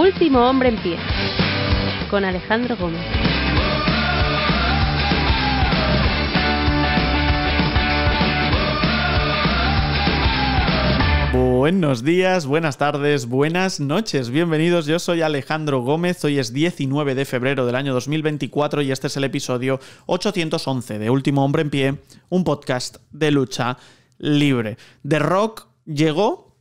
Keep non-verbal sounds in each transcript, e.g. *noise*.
Último hombre en pie, con Alejandro Gómez. Buenos días, buenas tardes, buenas noches, bienvenidos. Yo soy Alejandro Gómez, hoy es 19 de febrero del año 2024 y este es el episodio 811 de Último Hombre en Pie, un podcast de lucha libre. The Rock llegó,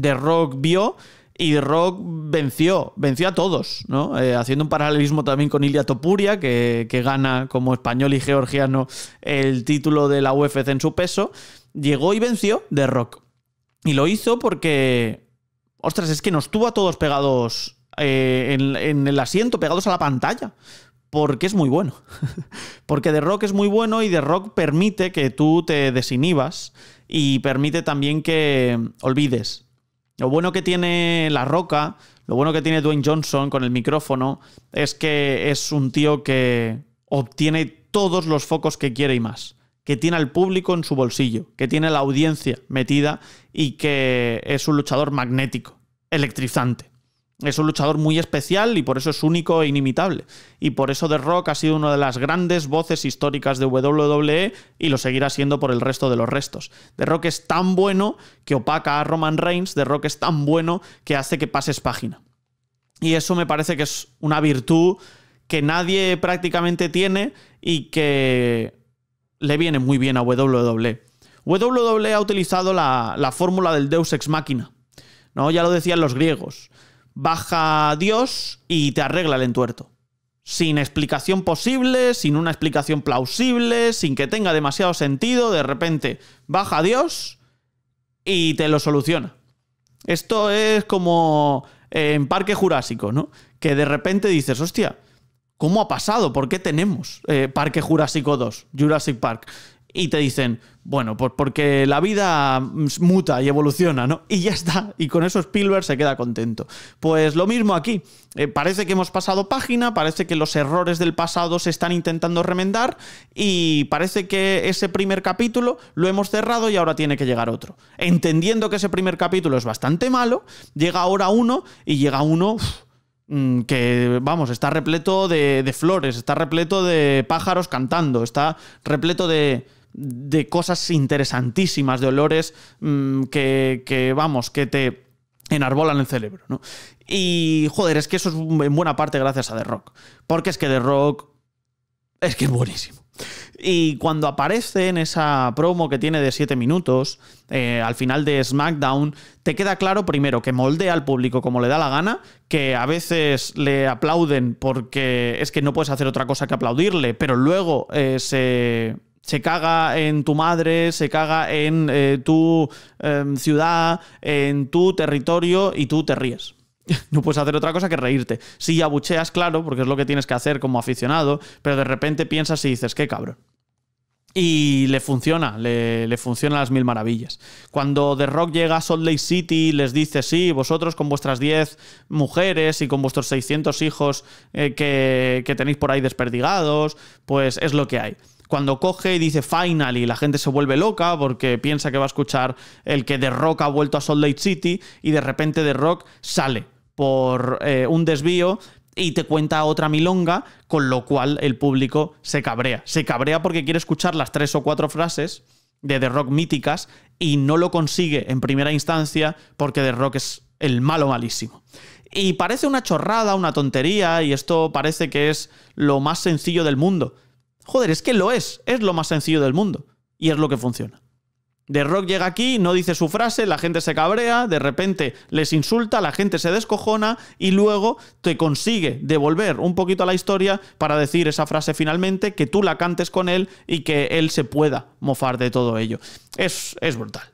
The Rock vio y Rock venció, venció a todos, ¿no? Eh, haciendo un paralelismo también con Ilia Topuria, que, gana como español y georgiano el título de la UFC en su peso. Llegó y venció de Rock. Y lo hizo porque. Ostras, es que nos tuvo a todos pegados eh, en, en el asiento, pegados a la pantalla porque es muy bueno. *laughs* porque The Rock es muy bueno y The Rock permite que tú te desinhibas y permite también que olvides lo bueno que tiene La Roca, lo bueno que tiene Dwayne Johnson con el micrófono, es que es un tío que obtiene todos los focos que quiere y más. Que tiene al público en su bolsillo, que tiene la audiencia metida y que es un luchador magnético, electrizante es un luchador muy especial y por eso es único e inimitable. Y por eso The Rock ha sido una de las grandes voces históricas de WWE y lo seguirá siendo por el resto de los restos. The Rock es tan bueno que opaca a Roman Reigns, The Rock es tan bueno que hace que pases página. Y eso me parece que es una virtud que nadie prácticamente tiene y que le viene muy bien a WWE. WWE ha utilizado la, fórmula del Deus ex machina. ¿no? Ya lo decían los griegos baja Dios y te arregla el entuerto. Sin explicación posible, sin una explicación plausible, sin que tenga demasiado sentido, de repente baja Dios y te lo soluciona. Esto es como eh, en Parque Jurásico, ¿no? Que de repente dices, hostia, ¿cómo ha pasado? ¿Por qué tenemos eh, Parque Jurásico 2, Jurassic Park? Y te dicen, bueno, pues porque la vida muta y evoluciona, ¿no? Y ya está. Y con eso Spielberg se queda contento. Pues lo mismo aquí. Eh, parece que hemos pasado página, parece que los errores del pasado se están intentando remendar y parece que ese primer capítulo lo hemos cerrado y ahora tiene que llegar otro. Entendiendo que ese primer capítulo es bastante malo, llega ahora uno y llega uno... Mm, que, vamos, está repleto de flores, está repleto de pájaros cantando, está repleto de de cosas interesantísimas, de olores mm, que, que, vamos, que te enarbolan el cerebro, ¿no? Y, joder, es que eso es en buena parte gracias a The Rock. Porque es que The Rock es que es buenísimo. Y cuando aparece en esa promo que tiene de 7 minutos, eh, al final de SmackDown, te queda claro primero que moldea al público como le da la gana, que a veces le aplauden porque es que no puedes hacer otra cosa que aplaudirle, pero luego eh, se se caga en tu madre, se caga en eh, tu em, ciudad, en tu territorio y tú te ríes. *laughs* No puedes hacer otra cosa que reírte. Si abucheas, claro, porque es lo que tienes que hacer como aficionado, pero de repente piensas y dices, qué cabrón. Y le funciona, le, funciona las mil maravillas. Cuando The Rock llega a Salt Lake City, les dice, sí, vosotros con vuestras 10 mujeres y con vuestros 600 hijos eh, que, que tenéis por ahí desperdigados, pues es lo que hay cuando coge y dice final y la gente se vuelve loca porque piensa que va a escuchar el que The Rock ha vuelto a Salt Lake City y de repente The Rock sale por eh, un desvío y te cuenta otra milonga, con lo cual el público se cabrea. Se cabrea porque quiere escuchar las tres o cuatro frases de The Rock míticas y no lo consigue en primera instancia porque The Rock es el malo malísimo. Y parece una chorrada, una tontería, y esto parece que es lo más sencillo del mundo. Joder, es que lo es, es lo más sencillo del mundo y es lo que funciona. The Rock llega aquí, no dice su frase, la gente se cabrea, de repente les insulta, la gente se descojona y luego te consigue devolver un poquito a la historia para decir esa frase finalmente, que tú la cantes con él y que él se pueda mofar de todo ello. Es, es brutal.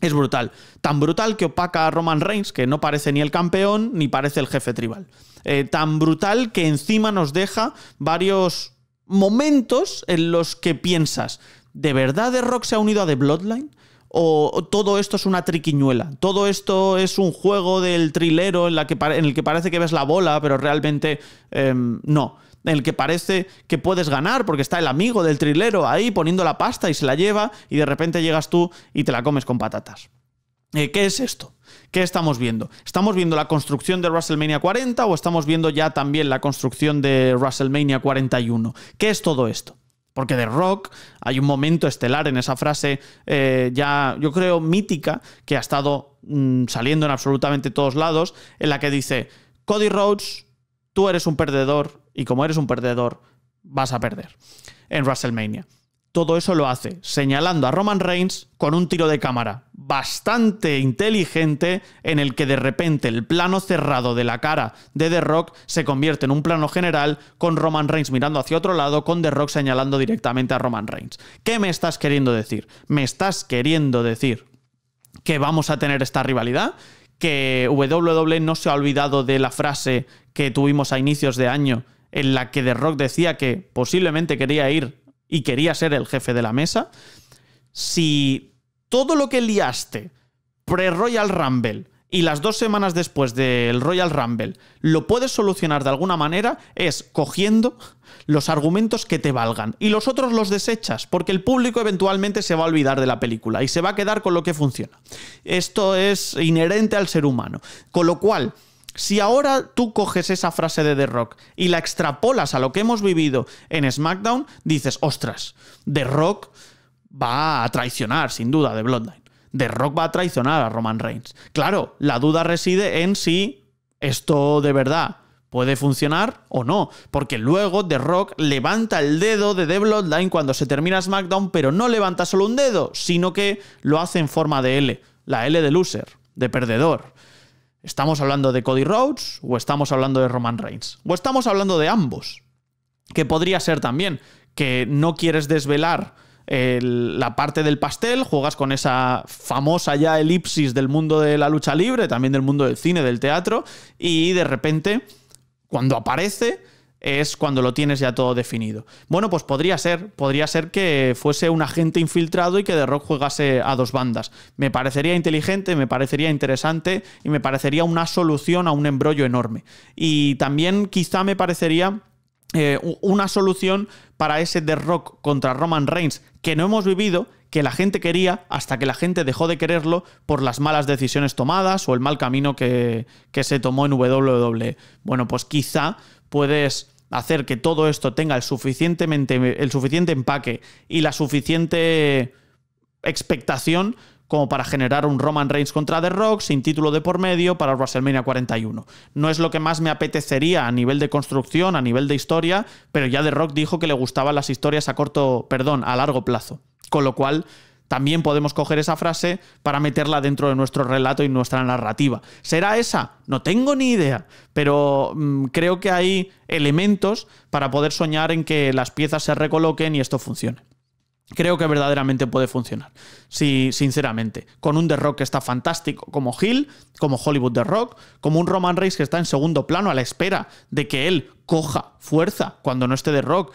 Es brutal. Tan brutal que opaca a Roman Reigns, que no parece ni el campeón ni parece el jefe tribal. Eh, tan brutal que encima nos deja varios momentos en los que piensas, ¿de verdad The Rock se ha unido a The Bloodline? ¿O todo esto es una triquiñuela? ¿Todo esto es un juego del trilero en, el que parece que ves la bola, pero realmente em, no? en el que parece que puedes ganar porque está el amigo del trilero ahí poniendo la pasta y se la lleva y de repente llegas tú y te la comes con patatas. Eh, ¿Qué es esto? ¿Qué estamos viendo? ¿Estamos viendo la construcción de WrestleMania 40 o estamos viendo ya también la construcción de WrestleMania 41? ¿Qué es todo esto? Porque de Rock hay un momento estelar en esa frase eh, ya, yo creo, mítica, que ha estado mm, saliendo en absolutamente todos lados, en la que dice, Cody Rhodes, tú eres un perdedor y como eres un perdedor, vas a perder en WrestleMania todo eso lo hace señalando a Roman Reigns con un tiro de cámara bastante inteligente en el que de repente el plano cerrado de la cara de The Rock se convierte en un plano general con Roman Reigns mirando hacia otro lado con The Rock señalando directamente a Roman Reigns. ¿Qué me estás queriendo decir? ¿Me estás queriendo decir que vamos a tener esta rivalidad? ¿Que WWE no se ha olvidado de la frase que tuvimos a inicios de año en la que The Rock decía que posiblemente quería ir y quería ser el jefe de la mesa, si todo lo que liaste pre-Royal Rumble y las dos semanas después del Royal Rumble lo puedes solucionar de alguna manera es cogiendo los argumentos que te valgan y los otros los desechas porque el público eventualmente se va a olvidar de la película y se va a quedar con lo que funciona. Esto es inherente al ser humano. Con lo cual, si ahora tú coges esa frase de The Rock y la extrapolas a lo que hemos vivido en SmackDown, dices, ostras, The Rock va a traicionar, sin duda, de Bloodline. The Rock va a traicionar a Roman Reigns. Claro, la duda reside en si esto de verdad puede funcionar o no, porque luego The Rock levanta el dedo de The Bloodline cuando se termina SmackDown, pero no levanta solo un dedo, sino que lo hace en forma de L, la L de loser, de perdedor. ¿Estamos hablando de Cody Rhodes o estamos hablando de Roman Reigns? ¿O estamos hablando de ambos? Que podría ser también que no quieres desvelar la parte del pastel, juegas con esa famosa ya elipsis del mundo de la lucha libre, también del mundo del cine, del teatro, y de repente, cuando aparece, es cuando lo tienes ya todo definido. Bueno, pues podría ser, podría ser que fuese un agente infiltrado y que The Rock jugase a dos bandas. Me parecería inteligente, me parecería interesante y me parecería una solución a un embrollo enorme. Y también quizá me parecería eh, una solución para ese The Rock contra Roman Reigns que no hemos vivido que la gente quería hasta que la gente dejó de quererlo por las malas decisiones tomadas o el mal camino que, que se tomó en WWE. Bueno, pues quizá puedes hacer que todo esto tenga el, suficientemente, el suficiente empaque y la suficiente expectación como para generar un Roman Reigns contra The Rock sin título de por medio para WrestleMania 41. No es lo que más me apetecería a nivel de construcción, a nivel de historia, pero ya The Rock dijo que le gustaban las historias a corto, perdón, a largo plazo. Con lo cual, también podemos coger esa frase para meterla dentro de nuestro relato y nuestra narrativa. ¿Será esa? No tengo ni idea, pero mm, creo que hay elementos para poder soñar en que las piezas se recoloquen y esto funcione. Creo que verdaderamente puede funcionar. si sinceramente. Con un The Rock que está fantástico, como Hill, como Hollywood The Rock, como un Roman Reigns que está en segundo plano a la espera de que él coja fuerza cuando no esté The Rock,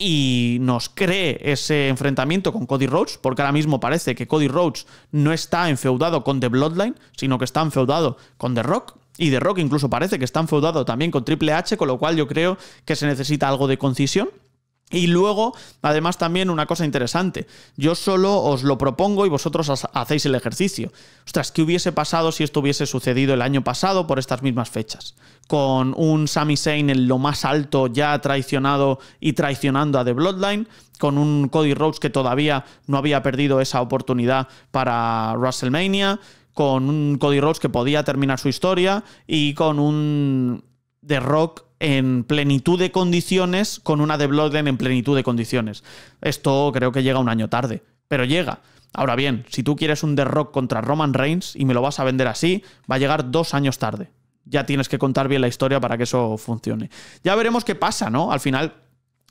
y nos cree ese enfrentamiento con Cody Rhodes, porque ahora mismo parece que Cody Rhodes no está enfeudado con The Bloodline, sino que está enfeudado con The Rock. Y The Rock incluso parece que está enfeudado también con Triple H, con lo cual yo creo que se necesita algo de concisión. Y luego, además, también una cosa interesante. Yo solo os lo propongo y vosotros hacéis el ejercicio. Ostras, ¿qué hubiese pasado si esto hubiese sucedido el año pasado por estas mismas fechas? Con un Sami Zayn en lo más alto, ya traicionado y traicionando a The Bloodline, con un Cody Rhodes que todavía no había perdido esa oportunidad para WrestleMania, con un Cody Rhodes que podía terminar su historia y con un de rock en plenitud de condiciones con una de Bloodline en plenitud de condiciones. Esto creo que llega un año tarde, pero llega. Ahora bien, si tú quieres un The Rock contra Roman Reigns y me lo vas a vender así, va a llegar dos años tarde. Ya tienes que contar bien la historia para que eso funcione. Ya veremos qué pasa, ¿no? Al final,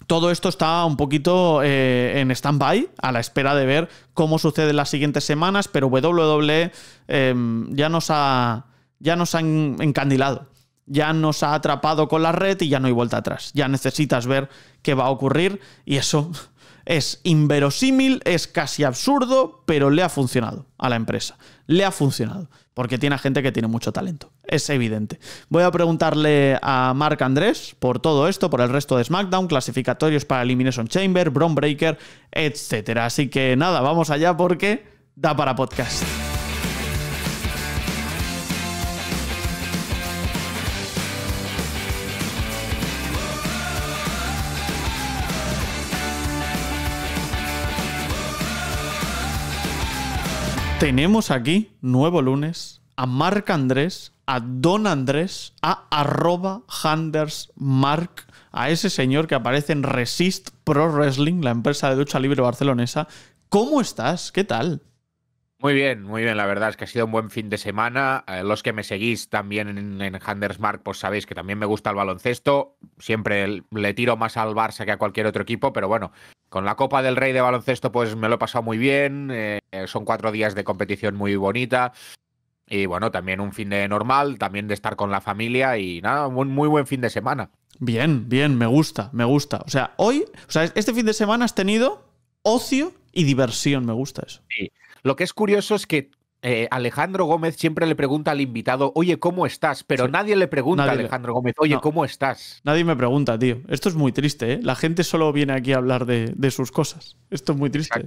todo esto está un poquito eh, en stand-by, a la espera de ver cómo sucede en las siguientes semanas, pero WWE em, ya, nos ha, ya nos han encandilado ya nos ha atrapado con la red y ya no hay vuelta atrás. Ya necesitas ver qué va a ocurrir y eso *laughs* es inverosímil, es casi absurdo, pero le ha funcionado a la empresa. Le ha funcionado, porque tiene gente que tiene mucho talento, es evidente. Voy a preguntarle a Marc Andrés por todo esto, por el resto de SmackDown, clasificatorios para Elimination Chamber, Bron Breaker, etc. Así que nada, vamos allá porque da para podcast. Tenemos aquí, nuevo lunes, a Marc Andrés, a Don Andrés, a arroba Handers Mark, a ese señor que aparece en Resist Pro Wrestling, la empresa de ducha libre barcelonesa. ¿Cómo estás? ¿Qué tal? Muy bien, muy bien. La verdad es que ha sido un buen fin de semana. Eh, los que me seguís también en, Handersmark, pues sabéis que también me gusta el baloncesto. Siempre le tiro más al Barça que a cualquier otro equipo, pero bueno, con la Copa del Rey de baloncesto, pues me lo he pasado muy bien. Eh, son cuatro días de competición muy bonita. Y bueno, también un fin de normal, también de estar con la familia y nada, un muy buen fin de semana. Bien, bien, me gusta, me gusta. O sea, hoy, o sea, este fin de semana has tenido ocio y diversión, me gusta eso. Sí. Lo que es curioso es que eh, Alejandro Gómez siempre le pregunta al invitado, oye, ¿cómo estás? Pero nadie le pregunta a Alejandro Gómez, oye, ¿cómo estás? Nadie me pregunta, tío. Esto es muy triste, ¿eh? La gente solo viene aquí a hablar de, sus cosas. Esto es muy triste.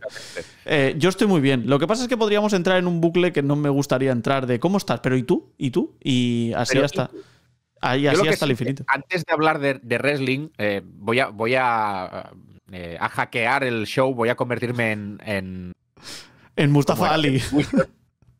Eh, yo estoy muy bien. Lo que pasa es que podríamos entrar en un bucle que no me gustaría entrar de cómo estás, pero ¿y tú? ¿Y tú? Y así hasta. ahí, así hasta el infinito. Eh, antes de hablar de, wrestling, voy a voy a, hackear el show, voy a convertirme en en Mustafa Ali.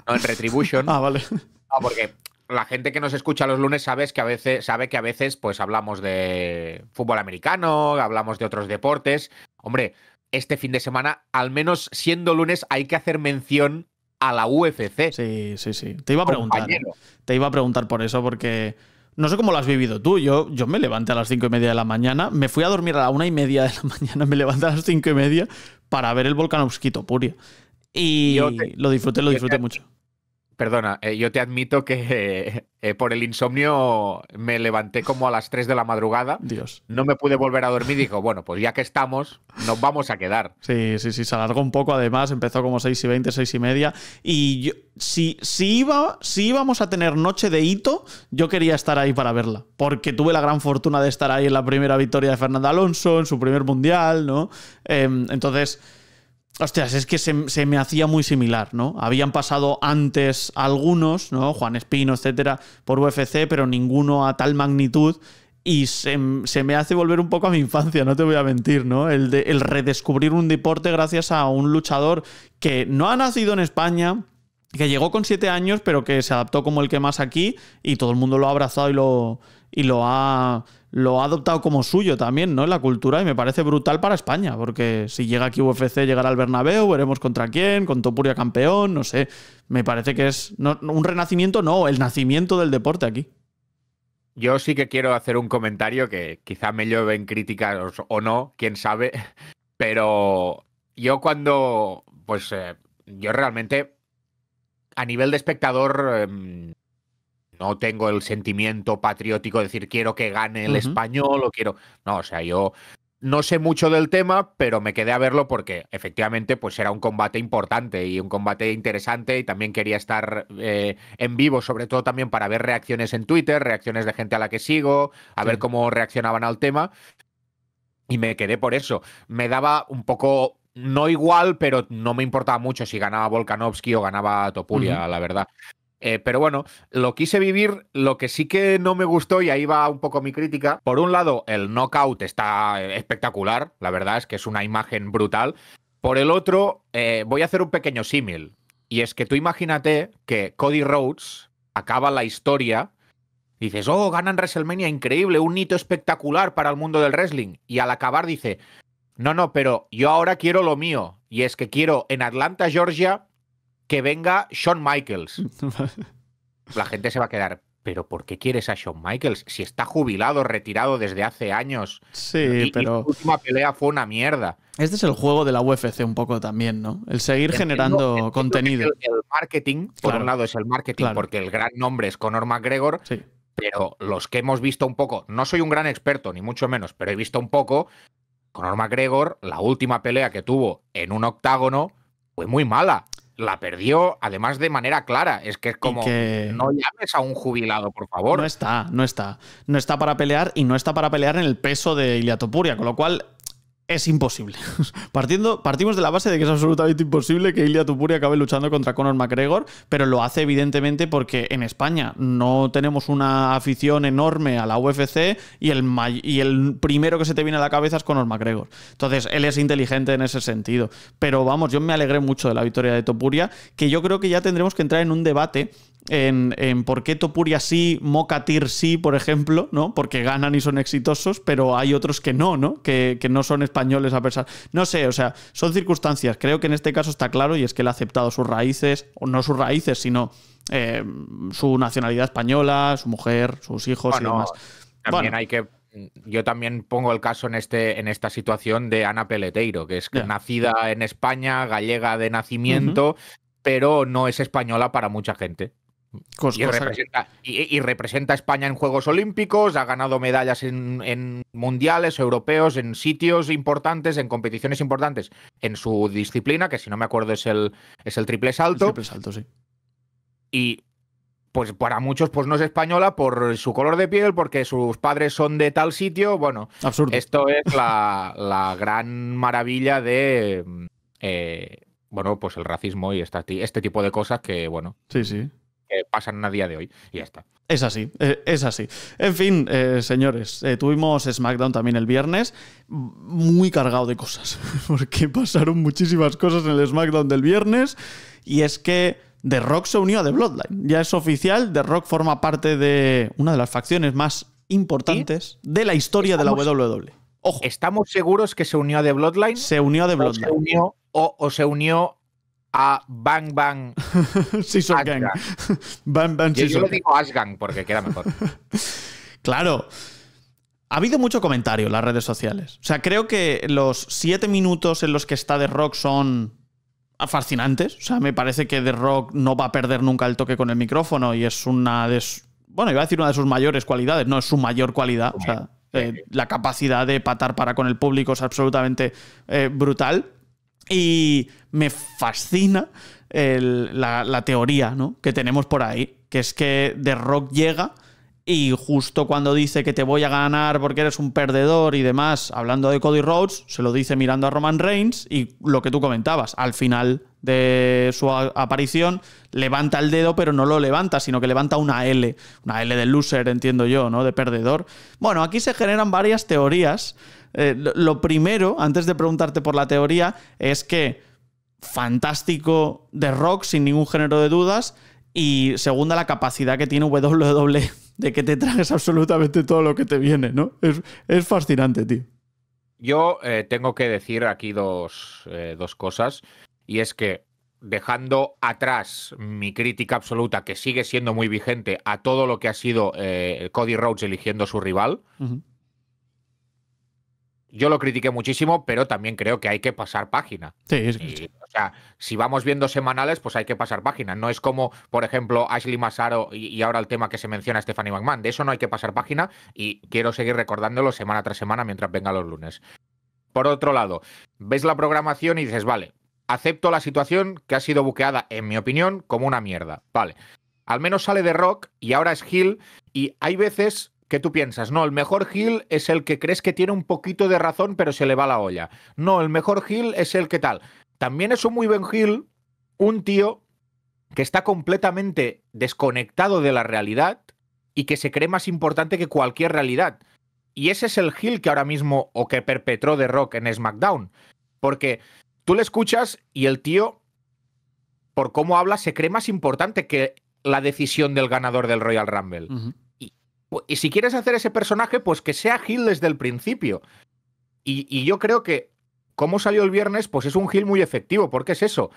No, en Retribution. *laughs* ah, vale. Ah, porque la gente que nos escucha los lunes sabe que a veces, sabe que a veces pues hablamos de fútbol americano, hablamos de otros deportes. Hombre, este fin de semana, al menos siendo lunes, hay que hacer mención a la UFC. Sí, sí, sí. Te iba a preguntar. ¿eh? Te iba a preguntar por eso, porque no sé cómo lo has vivido tú. Yo, yo me levanté a las cinco y media de la mañana, me fui a dormir a la una y media de la *laughs* mañana, me levanté a las cinco y media para ver el volcán Obsquito Puria. Y lo disfruté, lo disfruté mucho. Perdona, eh, yo te admito que *laughs* eh, por el insomnio me levanté como a las 3 de la madrugada. Dios. No me pude volver a dormir y dijo, bueno, pues ya que estamos, nos vamos a quedar. Sí, sí, sí, se alargó un poco además, empezó como 6 y 20, 6 y media. Y yo, si, si, iba, íbamos a tener noche de hito, yo quería estar ahí para verla. Porque tuve la gran fortuna de estar ahí en la primera victoria de Fernando Alonso, en su primer mundial, ¿no? Em, entonces Hostias, es que se, me hacía muy similar, ¿no? Habían pasado antes algunos, ¿no? Juan Espino, etcétera, por UFC, pero ninguno a tal magnitud. Y se, me hace volver un poco a mi infancia, no te voy a mentir, ¿no? El, el redescubrir un deporte gracias a un luchador que no ha nacido en España, que llegó con siete años, pero que se adaptó como el que más aquí y todo el mundo lo ha abrazado y lo, y lo ha lo ha adoptado como suyo también, ¿no? la cultura y me parece brutal para España, porque si llega aquí UFC, llegará al Bernabéu, veremos contra quién, con Topuria campeón, no sé. Me parece que es un renacimiento, no, el nacimiento del deporte aquí. Yo sí que quiero hacer un comentario que quizá me lleven críticas o no, quién sabe, *laughs* pero yo cuando, pues eh, yo realmente a nivel de espectador em, no tengo el sentimiento patriótico de decir quiero que gane el español o quiero. No, o sea, yo no sé mucho del tema, pero me quedé a verlo porque efectivamente pues era un combate importante y un combate interesante y también quería estar eh, en vivo, sobre todo también para ver reacciones en Twitter, reacciones de gente a la que sigo, a ver cómo reaccionaban al tema. Y me quedé por eso. Me daba un poco, no igual, pero no me importaba mucho si ganaba Volkanovski o ganaba Topuria, la verdad. Eh, pero bueno, lo quise vivir, lo que sí que no me gustó, y ahí va un poco mi crítica. Por un lado, el knockout está eh, espectacular, la verdad es que es una imagen brutal. Por el otro, eh, voy a hacer un pequeño símil. Y es que tú imagínate que Cody Rhodes acaba la historia. dices, oh, ganan WrestleMania, increíble, un hito espectacular para el mundo del wrestling. Y al acabar dice, no, no, pero yo ahora quiero lo mío. Y es que quiero en Atlanta, Georgia, que venga Shawn Michaels. *laughs* La gente se va a quedar. ¿Pero por qué quieres a Shawn Michaels? Si está jubilado, retirado desde hace años. Sí, pero. última pelea fue una mierda. Este es el juego de la UFC un poco también, ¿no? El seguir generando contenido. El, marketing, por un lado es el marketing, porque el gran nombre es Conor McGregor. Sí. Pero los que hemos visto un poco, no soy un gran experto, ni mucho menos, pero he visto un poco. Conor McGregor, la última pelea que tuvo en un octágono fue muy mala la perdió, además de manera clara. Es que es como, no llames a un jubilado, por favor. No está, no está. No está para pelear y no está para pelear en el peso de Iliatopuria, con lo cual es imposible. *laughs* Partiendo, partimos de la base de que es absolutamente imposible que Ilia Topuria acabe luchando contra Conor McGregor, pero lo hace evidentemente porque en España no tenemos una afición enorme a la UFC y el, y el primero que se te viene a la cabeza es Conor McGregor. Entonces, él es inteligente en ese sentido. Pero vamos, yo me alegré mucho de la victoria de Topuria, que yo creo que ya tendremos que entrar en un debate en, por qué Topuria sí, Mocatir sí, por ejemplo, ¿no? Porque ganan y son exitosos, pero hay otros que no, ¿no? Que, no son españoles a pesar. No sé, o sea, son circunstancias. Creo que en este caso está claro y es que él ha aceptado sus raíces, o no sus raíces, sino eh, su nacionalidad española, su mujer, sus hijos y demás. También hay que yo también pongo el caso en, este, en esta situación de Ana Peleteiro, que es nacida en España, gallega de nacimiento, pero no es española para mucha gente. Y representa, a España en Juegos Olímpicos, ha ganado medallas en, mundiales, europeos, en sitios importantes, en competiciones importantes, en su disciplina, que si no me acuerdo es el, es el triple salto. triple salto, sí. Y pues para muchos pues no es española por su color de piel, porque sus padres son de tal sitio. Bueno, esto es la, gran maravilla de... Eh, bueno, pues el racismo y este tipo de cosas que, bueno. Sí, sí pasan a día de hoy. Y ya está. Es así, e, es así. En fin, eh, señores, eh, tuvimos SmackDown también el viernes, muy cargado de cosas, *laughs* porque pasaron muchísimas cosas en el SmackDown del viernes, y es que The Rock se unió a The Bloodline. Ya es oficial, The Rock forma parte de una de las facciones más importantes de la historia de la WWE. Ojo. ¿Estamos seguros que se unió a The Bloodline? Se unió a The Bloodline. O se unió, o se unió a Bang Bang *laughs* Gang. *laughs* Bang Bang Yo, yo lo digo Asgang porque queda mejor. *laughs* claro. Ha habido mucho comentario en las redes sociales. O sea, creo que los siete minutos en los que está The Rock son fascinantes. O sea, me parece que The Rock no va a perder nunca el toque con el micrófono y es una de Bueno, iba a decir una de sus mayores cualidades, no es su mayor cualidad. O sea, eh, la capacidad de patar para con el público es absolutamente eh, brutal. Y me fascina la, teoría que tenemos por ahí, que es que The Rock llega y justo cuando dice que te voy a ganar porque eres un perdedor y demás, hablando de Cody Rhodes, se lo dice mirando a Roman Reigns y lo que tú comentabas, al final de su aparición levanta el dedo pero no lo levanta, sino que levanta una L, una L de loser, entiendo yo, ¿no? De perdedor. Bueno, aquí se generan varias teorías eh, lo primero, antes de preguntarte por la teoría, es que fantástico de rock, sin ningún género de dudas. Y segunda, la capacidad que tiene WWE de que te traes absolutamente todo lo que te viene, ¿no? Es, fascinante, tío. Yo eh, tengo que decir aquí eh, dos, cosas. Y es que, dejando atrás mi crítica absoluta, que sigue siendo muy vigente, a todo lo que ha sido Cody Rhodes eligiendo su rival, yo lo critiqué muchísimo, pero también creo que hay que pasar página. Sí, es O sea, si vamos viendo semanales, pues hay que pasar página. No es como, por ejemplo, Ashley Massaro y, y ahora el tema que se menciona Stephanie McMahon. De eso no hay que pasar página y quiero seguir recordándolo semana tras semana mientras venga los lunes. Por otro lado, ves la programación y dices, vale, acepto la situación que ha sido buqueada, en mi opinión, como una mierda. Vale. Al menos sale de rock y ahora es Hill y hay veces ¿Qué tú piensas, no, el mejor heel es el que crees que tiene un poquito de razón, pero se le va la olla. No, el mejor heel es el que tal. También es un muy buen heel, un tío que está completamente desconectado de la realidad y que se cree más importante que cualquier realidad. Y ese es el heel que ahora mismo o que perpetró The Rock en SmackDown. Porque tú le escuchas y el tío, por cómo habla, se cree más importante que la decisión del ganador del Royal Rumble. Pues, y si quieres hacer ese personaje, pues que sea Gil desde el principio. Y, yo creo que, como salió el viernes, pues es un Gil muy efectivo, porque es eso.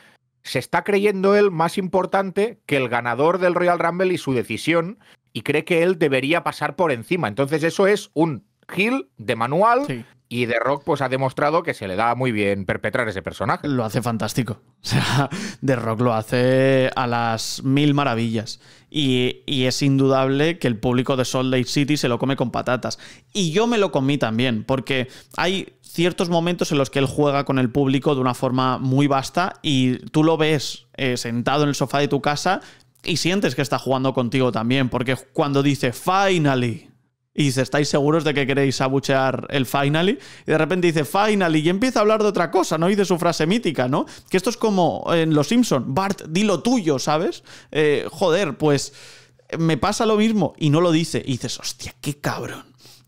Se está creyendo él más importante que el ganador del Royal Rumble y su decisión, y cree que él debería pasar por encima. Entonces, eso es un Gil de manual. Y The Rock pues ha demostrado que se le da muy bien perpetrar ese personaje. Lo hace fantástico. *laughs* O sea, The Rock lo hace a las mil maravillas. Y, es indudable que el público de Salt Lake City se lo come con patatas. Y yo me lo comí también, porque hay ciertos momentos en los que él juega con el público de una forma muy vasta y tú lo ves eh, sentado en el sofá de tu casa y sientes que está jugando contigo también, porque cuando dice, finally, y si estáis seguros de que queréis abuchear el finally, y de repente dice finally y empieza a hablar de otra cosa, ¿no? Y de su frase mítica, ¿no? Que esto es como en Los Simpson, Bart, di lo tuyo, ¿sabes? Eh, joder, pues me pasa lo mismo y no lo dice. Y dices, hostia, qué cabrón.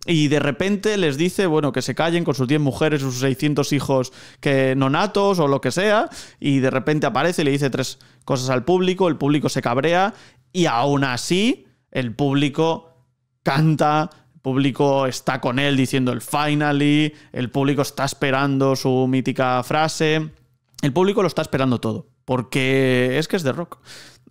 Y de repente les dice, bueno, que se callen con sus 10 mujeres, sus 600 hijos que nonatos o lo que sea. Y de repente aparece y le dice tres cosas al público, el público se cabrea y aún así el público canta, el público está con él diciendo el finally, el público está esperando su mítica frase, el público lo está esperando todo, porque es que es de rock.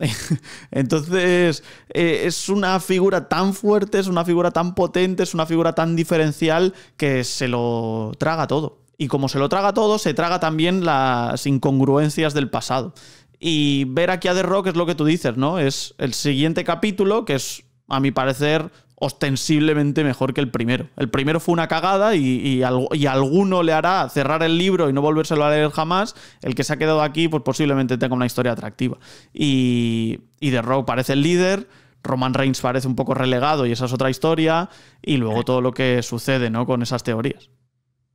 *laughs* Entonces, eh, es una figura tan fuerte, es una figura tan potente, es una figura tan diferencial que se lo traga todo. Y como se lo traga todo, se traga también las incongruencias del pasado. Y ver aquí a The Rock es lo que tú dices, ¿no? Es el siguiente capítulo, que es, a mi parecer, ostensiblemente mejor que el primero. El primero fue una cagada y, y, y, alguno le hará cerrar el libro y no volvérselo a leer jamás. El que se ha quedado aquí, pues posiblemente tenga una historia atractiva. Y, y The Rock parece el líder. Roman Reigns parece un poco relegado y esa es otra historia. Y luego todo lo que sucede, ¿no? Con esas teorías.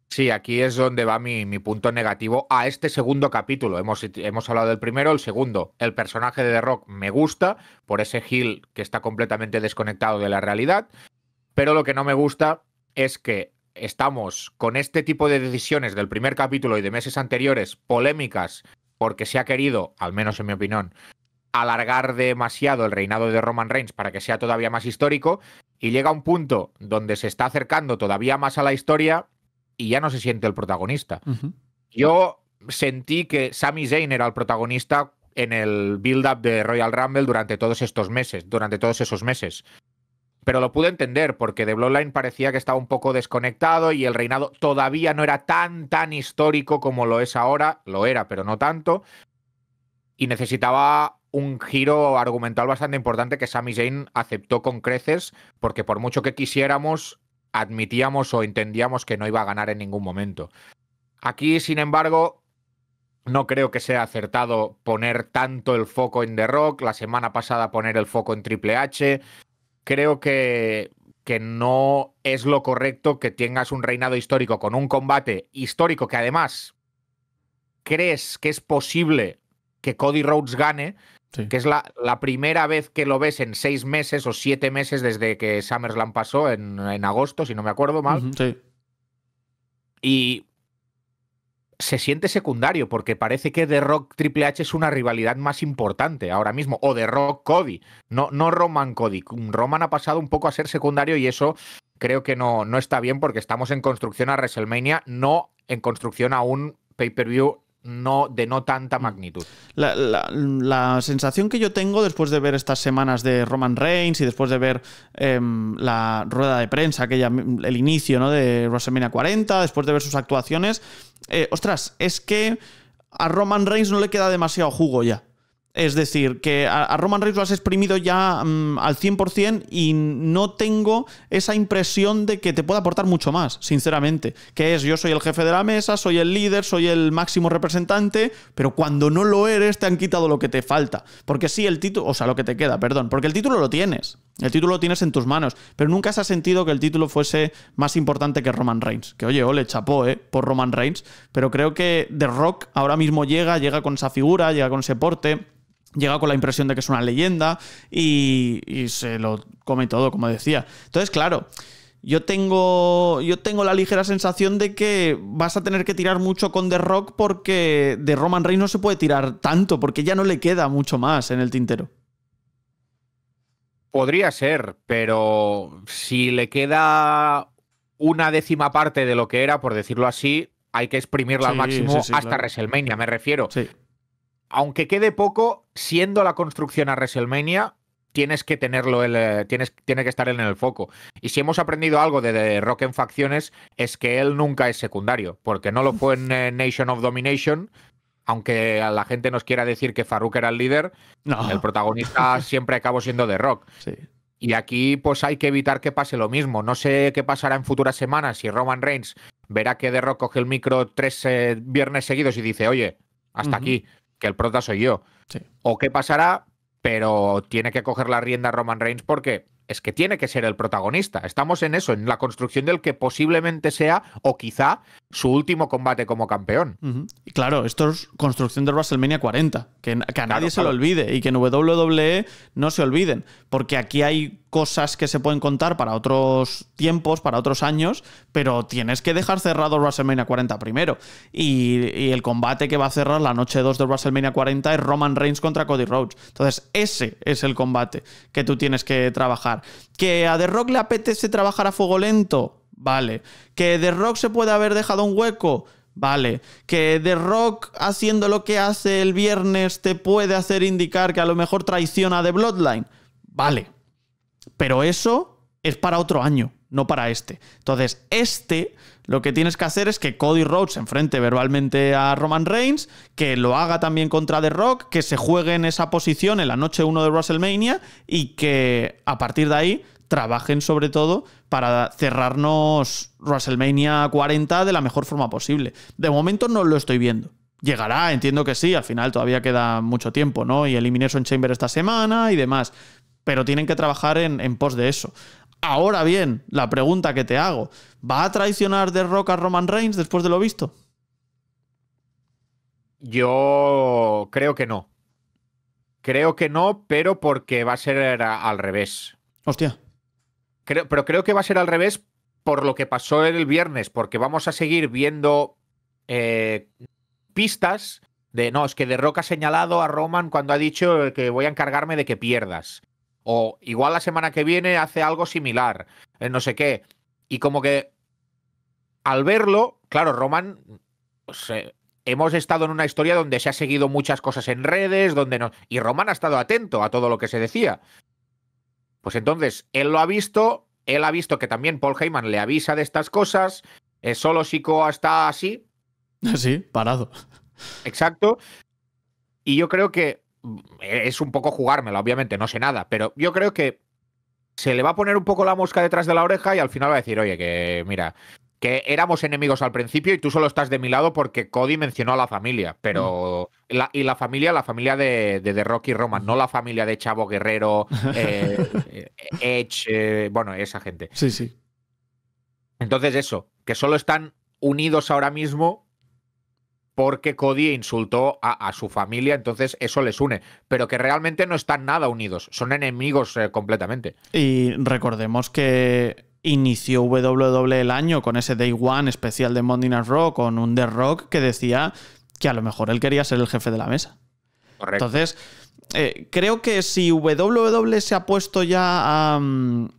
Sí, aquí es donde va mi, mi, punto negativo a este segundo capítulo. Hemos, hemos hablado del primero, el segundo. El personaje de The Rock me gusta por ese Gil que está completamente desconectado de la realidad. Pero lo que no me gusta es que estamos con este tipo de decisiones del primer capítulo y de meses anteriores polémicas porque se ha querido, al menos en mi opinión, alargar demasiado el reinado de Roman Reigns para que sea todavía más histórico y llega un punto donde se está acercando todavía más a la historia y ya no se siente el protagonista. Yo sentí que Sami Zayn era el protagonista en el build-up de Royal Rumble durante todos estos meses, durante todos esos meses. Pero lo pude entender porque The Bloodline parecía que estaba un poco desconectado y el reinado todavía no era tan, tan histórico como lo es ahora. Lo era, pero no tanto. Y necesitaba un giro argumental bastante importante que Sami Zayn aceptó con creces, porque por mucho que quisiéramos, admitíamos o entendíamos que no iba a ganar en ningún momento. Aquí, sin embargo, no creo que sea acertado poner tanto el foco en The Rock, la semana pasada poner el foco en Triple H. Creo que, que no es lo correcto que tengas un reinado histórico con un combate histórico que además crees que es posible que Cody Rhodes gane que es la, la, primera vez que lo ves en seis meses o siete meses desde que SummerSlam pasó, en, agosto, si no me acuerdo mal. Y se siente secundario, porque parece que The Rock Triple H es una rivalidad más importante ahora mismo, o The Rock Cody, no, no Roman Cody. Roman ha pasado un poco a ser secundario y eso creo que no, no está bien porque estamos en construcción a WrestleMania, no en construcción a un pay-per-view no, de no tanta mm. magnitud. La, sensación que yo tengo después de ver estas semanas de Roman Reigns y después de ver em, la rueda de prensa, aquella, el inicio ¿no? de WrestleMania 40, después de ver sus actuaciones, eh, ostras, es que a Roman Reigns no le queda demasiado jugo ya. Es decir, que a, Roman Reigns lo has exprimido ya mm, al 100% y no tengo esa impresión de que te pueda aportar mucho más, sinceramente. Que es, yo soy el jefe de la mesa, soy el líder, soy el máximo representante, pero cuando no lo eres te han quitado lo que te falta. Porque sí, el título, o sea, lo que te queda, perdón, porque el título lo tienes. El título lo tienes en tus manos, pero nunca se ha sentido que el título fuese más importante que Roman Reigns. Que oye, le chapó, ¿eh? Por Roman Reigns. Pero creo que The Rock ahora mismo llega, llega con esa figura, llega con ese porte llega con la impresión de que es una leyenda y, se lo come todo, como decía. Entonces, claro, yo tengo, yo tengo la ligera sensación de que vas a tener que tirar mucho con The Rock porque de Roman Reigns no se puede tirar tanto, porque ya no le queda mucho más en el tintero. Podría ser, pero si le queda una décima parte de lo que era, por decirlo así, hay que exprimirla al máximo hasta WrestleMania, me refiero. Sí aunque quede poco, siendo la construcción a WrestleMania, tienes que tenerlo, el, tienes, tiene que estar él en el foco. Y si hemos aprendido algo de, The Rock en Facciones, es que él nunca es secundario, porque no lo fue en Nation of Domination, aunque a la gente nos quiera decir que Farruk era el líder, el protagonista *laughs* siempre acabó siendo The Rock. Y aquí pues hay que evitar que pase lo mismo. No sé qué pasará en futuras semanas si Roman Reigns verá que The Rock coge el micro tres eh, viernes seguidos y dice, oye, hasta aquí que el prota soy yo. O qué pasará, pero tiene que coger la rienda Roman Reigns porque es que tiene que ser el protagonista. Estamos en eso, en la construcción del que posiblemente sea o quizá su último combate como campeón. claro, esto es construcción de WrestleMania 40, que, a nadie se lo olvide y que en WWE no se olviden, porque aquí hay cosas que se pueden contar para otros tiempos, para otros años, pero tienes que dejar cerrado WrestleMania 40 primero. Y, y el combate que va a cerrar la noche 2 de WrestleMania 40 es Roman Reigns contra Cody Rhodes. Entonces, ese es el combate que tú tienes que trabajar. ¿Que a The Rock le apetece trabajar a fuego lento? Vale. ¿Que The Rock se puede haber dejado un hueco? Vale. ¿Que The Rock haciendo lo que hace el viernes te puede hacer indicar que a lo mejor traiciona a The Bloodline? Vale. Pero eso es para otro año, no para este. Entonces, este lo que tienes que hacer es que Cody Rhodes enfrente verbalmente a Roman Reigns, que lo haga también contra The Rock, que se juegue en esa posición en la noche 1 de WrestleMania y que a partir de ahí trabajen sobre todo para cerrarnos WrestleMania 40 de la mejor forma posible. De momento no lo estoy viendo. Llegará, entiendo que sí, al final todavía queda mucho tiempo, ¿no? Y Elimination Chamber esta semana y demás. Pero tienen que trabajar en, pos de eso. Ahora bien, la pregunta que te hago, ¿va a traicionar de Rock a Roman Reigns después de lo visto? Yo creo que no. Creo que no, pero porque va a ser al revés. Hostia pero creo que va a ser al revés por lo que pasó el viernes, porque vamos a seguir viendo eh, pistas de, no, es que De Roca ha señalado a Roman cuando ha dicho que voy a encargarme de que pierdas. O igual la semana que viene hace algo similar, eh, no sé qué. Y como que al verlo, claro, Roman, pues, eh, hemos estado en una historia donde se ha seguido muchas cosas en redes, donde no... Y Roman ha estado atento a todo lo que se decía. Pues entonces, él lo ha visto, él ha visto que también Paul Heyman le avisa de estas cosas, Es solo Chico está así. Así, *laughs* parado. Exacto. Y yo creo que mm, e-, es un poco jugármela, obviamente, no sé nada, pero yo creo que se le va a poner un poco la mosca detrás de la oreja y al final va a decir, oye, que mira, que éramos enemigos al principio y tú solo estás de mi lado porque Cody mencionó a la familia, pero mm. y la familia, la familia de, de, de, Rocky Roman, no la familia de Chavo Guerrero, *laughs* eh, eh, Edge, eh, bueno, esa gente. Sí, sí. Entonces eso, que solo están unidos ahora mismo porque Cody insultó a, su familia, entonces eso les une, pero que realmente no están nada unidos, son enemigos completamente. Y recordemos que inició WWE el año con ese Day One especial de Monday Night Raw con un The Rock que decía que a lo mejor él quería ser el jefe de la mesa. Correcto. Entonces, eh, creo que si WWE se ha puesto ya a, mm,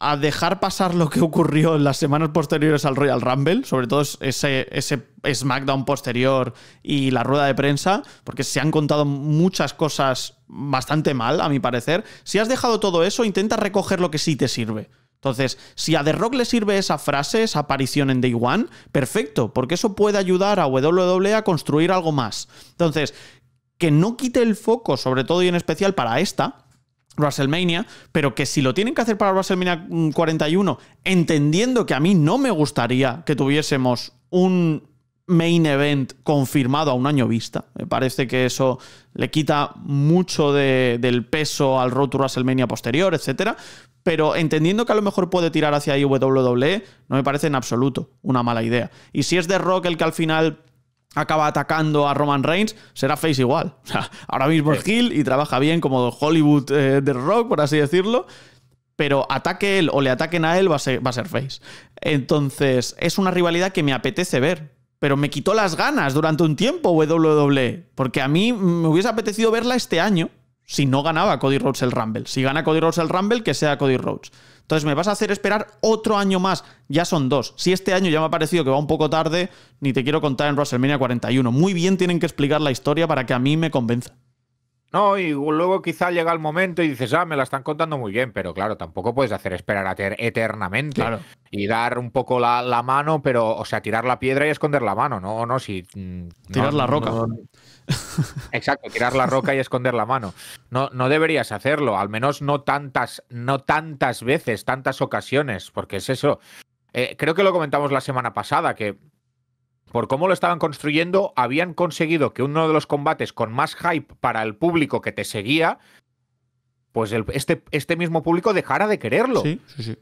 a, dejar pasar lo que ocurrió en las semanas posteriores al Royal Rumble, sobre todo ese, ese SmackDown posterior y la rueda de prensa, porque se han contado muchas cosas bastante mal, a mi parecer, si has dejado todo eso, intenta recoger lo que sí te sirve. Entonces, si a The Rock le sirve esa frase, esa aparición en Day One, perfecto, porque eso puede ayudar a WWE a construir algo más. Entonces, que no quite el foco, sobre todo y en especial para esta, WrestleMania, pero que si lo tienen que hacer para WrestleMania 41, mm, entendiendo que a mí no me gustaría que tuviésemos un main event confirmado a un año vista, me parece que eso le quita mucho del peso al Road to WrestleMania posterior, etcétera, pero entendiendo que a lo mejor puede tirar hacia ahí WWE, no me parece en absoluto una mala idea. Y si es de Rock el que al final acaba atacando a Roman Reigns, será face igual. *laughs* ahora mismo es Hill y trabaja bien como Hollywood The eh, Rock, por así decirlo. Pero ataque él o le ataquen a él va a, ser, va a ser face. Entonces, es una rivalidad que me apetece ver. Pero me quitó las ganas durante un tiempo WWE. Porque a mí me hubiese apetecido verla este año si no ganaba Cody Rhodes el Rumble. Si gana Cody Rhodes el Rumble, que sea Cody Rhodes. Entonces me vas a hacer esperar otro año más. Ya son dos. Si este año ya me ha parecido que va un poco tarde, ni te quiero contar en WrestleMania 41. Muy bien tienen que explicar la historia para que a mí me convenza. No, y luego quizá llega el momento y dices, ah, me la están contando muy bien, pero claro, tampoco puedes hacer esperar eternamente y dar un poco la, mano, pero, o sea, tirar la piedra y esconder la mano, ¿no? no si, mm, Tirar la roca. *laughs* Exacto, tirar la roca y esconder la mano. No, no deberías hacerlo, al menos no tantas, no tantas veces, tantas ocasiones, porque es eso. Eh, creo que lo comentamos la semana pasada, que por cómo lo estaban construyendo, habían conseguido que uno de los combates con más hype para el público que te seguía, pues este, este mismo público dejara de quererlo. Sí, sí, sí.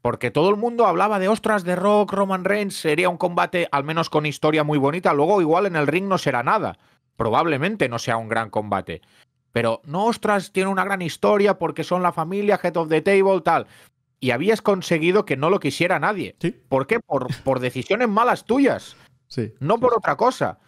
Porque todo el mundo hablaba de ostras de Rock, Roman Reigns, sería un combate al menos con historia muy bonita, luego igual en el ring no será nada probablemente no sea un gran combate. Pero, no, ostras, tiene una gran historia porque son la familia, head of the table, tal. Y habías conseguido que no lo quisiera nadie. ¿Por qué? Por, decisiones malas tuyas. Sí, no por otra cosa.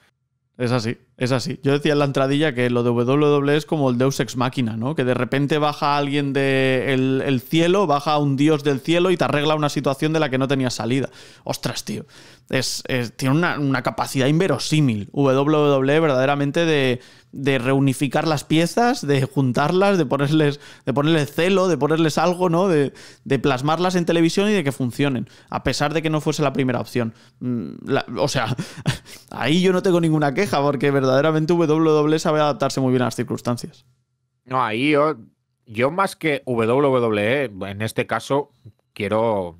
Es así, es así. Yo decía en la entradilla que lo de WWE es como el Deus Ex Máquina, ¿no? Que de repente baja alguien del de el cielo, baja un dios del cielo y te arregla una situación de la que no tenías salida. Ostras, tío. Es, tiene una, una, capacidad inverosímil. WWE verdaderamente de, de reunificar las piezas, de juntarlas, de ponerles, de ponerles celo, de ponerles algo, ¿no? De, plasmarlas en televisión y de que funcionen, a pesar de que no fuese la primera opción. Mm, o sea, *laughs* ahí yo no tengo ninguna queja, porque verdaderamente WWE sabe adaptarse muy bien a las circunstancias. No, ahí yo, más que WWE, en este caso, quiero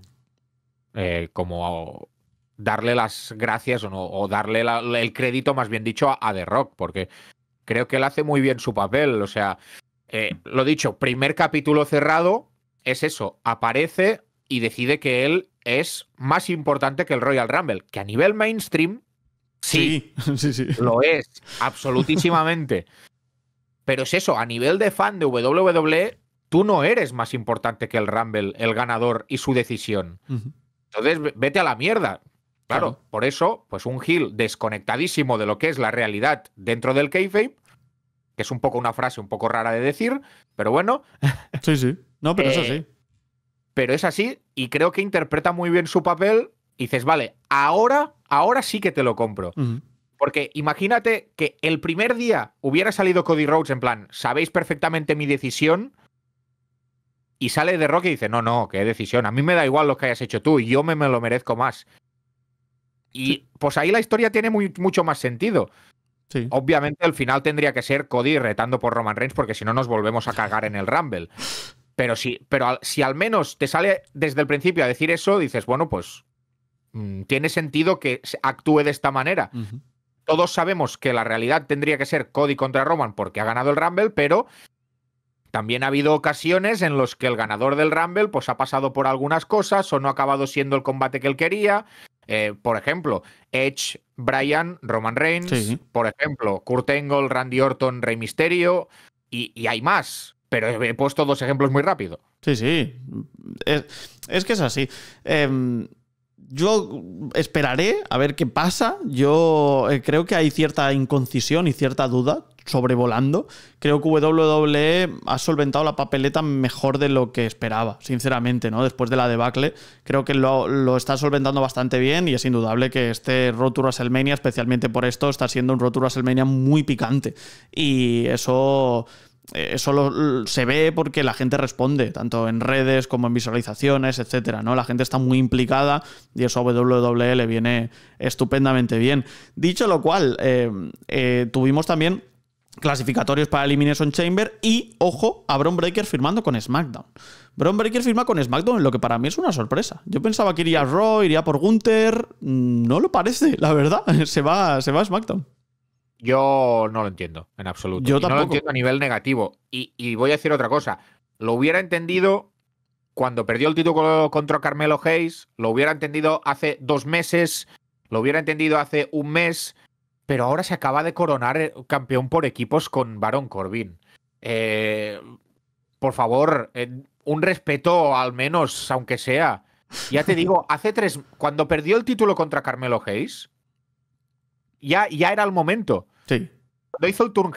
eh, como darle las gracias o, darle el crédito, más bien dicho, a The Rock, porque creo que él hace muy bien su papel. O sea, eh, lo dicho, primer capítulo cerrado es eso, aparece y decide que él es más importante que el Royal Rumble, que a nivel mainstream sí, sí, *laughs* lo es, absolutísimamente. *laughs* Pero es eso, a nivel de fan de WWE, tú no eres más importante que el Rumble, el ganador y su decisión. Entonces, vete a la mierda. Claro, por eso, pues un Gil desconectadísimo de lo que es la realidad dentro del kayfabe, que es un poco una frase un poco rara de decir, pero bueno. *laughs* Sí, sí. No, pero eso es eh, así. Pero es así y creo que interpreta muy bien su papel dices, vale, ahora, ahora sí que te lo compro. Porque imagínate que el primer día hubiera salido Cody Rhodes en plan, sabéis perfectamente mi decisión, y sale de Rock y dice, no, no, qué decisión, a mí me da igual lo que hayas hecho tú, y yo me lo merezco más. Y pues ahí la historia tiene muy, mucho más sentido. Sí. Obviamente el final tendría que ser Cody retando por Roman Reigns porque si no nos volvemos a cagar en el Rumble. Pero si, pero si al menos te sale desde el principio a decir eso, dices, bueno, pues mm, tiene sentido que actúe de esta manera. Todos sabemos que la realidad tendría que ser Cody contra Roman porque ha ganado el Rumble, pero también ha habido ocasiones en las que el ganador del Rumble pues, ha pasado por algunas cosas o no ha acabado siendo el combate que él quería eh, por ejemplo, Edge, Brian, Roman Reigns, por ejemplo, Kurt Angle, Randy Orton, Rey Misterio, y, hay más. Pero he puesto dos ejemplos muy rápido. Sí, sí. Es, que es así. Em, yo esperaré a ver qué pasa. Yo eh, creo que hay cierta inconcisión y cierta duda sobrevolando, creo que WWE ha solventado la papeleta mejor de lo que esperaba, sinceramente, ¿no? Después de la debacle, creo que lo, está solventando bastante bien y es indudable que este rotura WrestleMania, especialmente por esto, está siendo un rotura WrestleMania muy picante. Y eso eso se ve porque la gente responde, tanto en redes como en visualizaciones, etcétera, ¿no? La gente está muy implicada y eso a WWE le viene estupendamente bien. Dicho lo cual, eh, eh, tuvimos también clasificatorios para Elimination Chamber y, ojo, a Bron Breaker firmando con SmackDown. Bron Breaker firma con SmackDown, lo que para mí es una sorpresa. Yo pensaba que iría a Raw, iría por Gunther. Mm, no lo parece, *laughs* la verdad. *laughs* Se va, se va a SmackDown. Yo no lo entiendo, en absoluto. Yo tampoco. lo entiendo a nivel negativo. Y, y, voy a decir otra cosa. Lo hubiera entendido cuando perdió el título contra Carmelo Hayes. Lo hubiera entendido hace dos meses. Lo hubiera entendido hace un mes pero ahora se acaba de coronar eh, campeón por equipos con Baron Corbin. Eh, por favor, eh, un respeto al menos, aunque sea. Ya te digo, hace tres, cuando perdió el título contra Carmelo Hayes, ya, ya era el momento. Sí. Cuando hizo el turn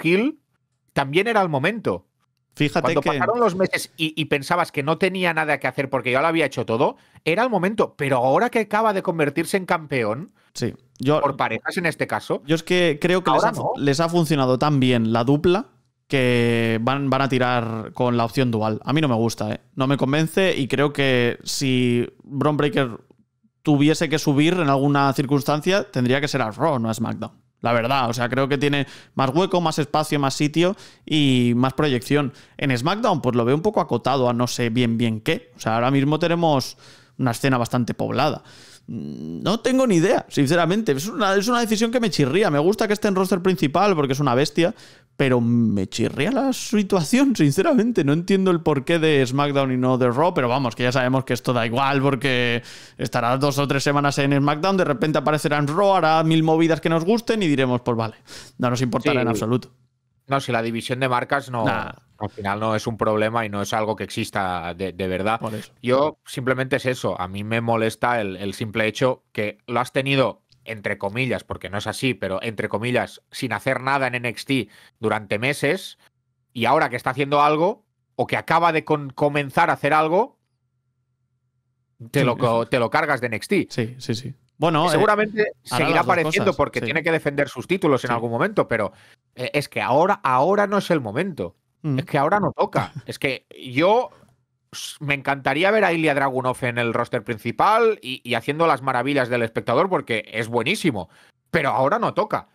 también era el momento. Fíjate Cuando que... pasaron los meses y, pensabas que no tenía nada que hacer porque ya lo había hecho todo, era el momento. Pero ahora que acaba de convertirse en campeón, sí. yo, por parejas en este caso. Yo es que creo que les ha, funcionado tan bien la dupla que van, van a tirar con la opción dual. A mí no me gusta, ¿eh? No me convence y creo que si Bron Breaker tuviese que subir en alguna circunstancia, tendría que ser a Raw, no a SmackDown la verdad. O sea, creo que tiene más hueco, más espacio, más sitio y más proyección. En SmackDown, pues lo veo un poco acotado a no sé bien bien qué. O sea, ahora mismo tenemos una escena bastante poblada. No tengo ni idea, sinceramente. Es una, es una decisión que me chirría. Me gusta que esté en roster principal porque es una bestia, pero me chirría la situación, sinceramente. No entiendo el porqué de SmackDown y no de Raw, pero vamos, que ya sabemos que esto da igual porque estará dos o tres semanas en SmackDown, de repente aparecerá en Raw, hará mil movidas que nos gusten y diremos, pues vale, no nos importará en absoluto. No, si la división de marcas no, al final no es un problema y no es algo que exista de, verdad. Yo simplemente es eso, a mí me molesta el, el simple hecho que lo has tenido entre comillas, porque no es así, pero entre comillas, sin hacer nada en NXT durante meses, y ahora que está haciendo algo, o que acaba de comenzar a hacer algo, te, lo, te lo cargas de NXT. Sí, sí, sí. Bueno, eh, seguramente seguirá apareciendo porque tiene que defender sus títulos en algún momento, pero eh, es que ahora, ahora no es el momento. Mm. Es que ahora no toca. es que yo me encantaría ver a Ilya Dragunov en el roster principal y, haciendo las maravillas del espectador porque es buenísimo. Pero ahora no toca.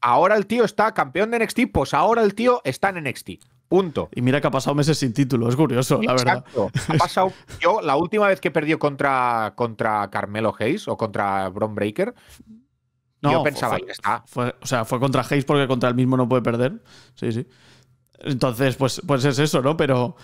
Ahora el tío está campeón de NXT, pues ahora el tío está en NXT. Punto. Y mira que ha pasado meses sin título, es curioso, la verdad. Ha pasado. Yo, la última vez que perdió contra, contra Carmelo Hayes o contra Bron Breaker, no, yo pensaba, o sea, fue contra Hayes porque contra él mismo no puede perder. Sí, sí. Entonces, pues, pues es eso, ¿no? Pero,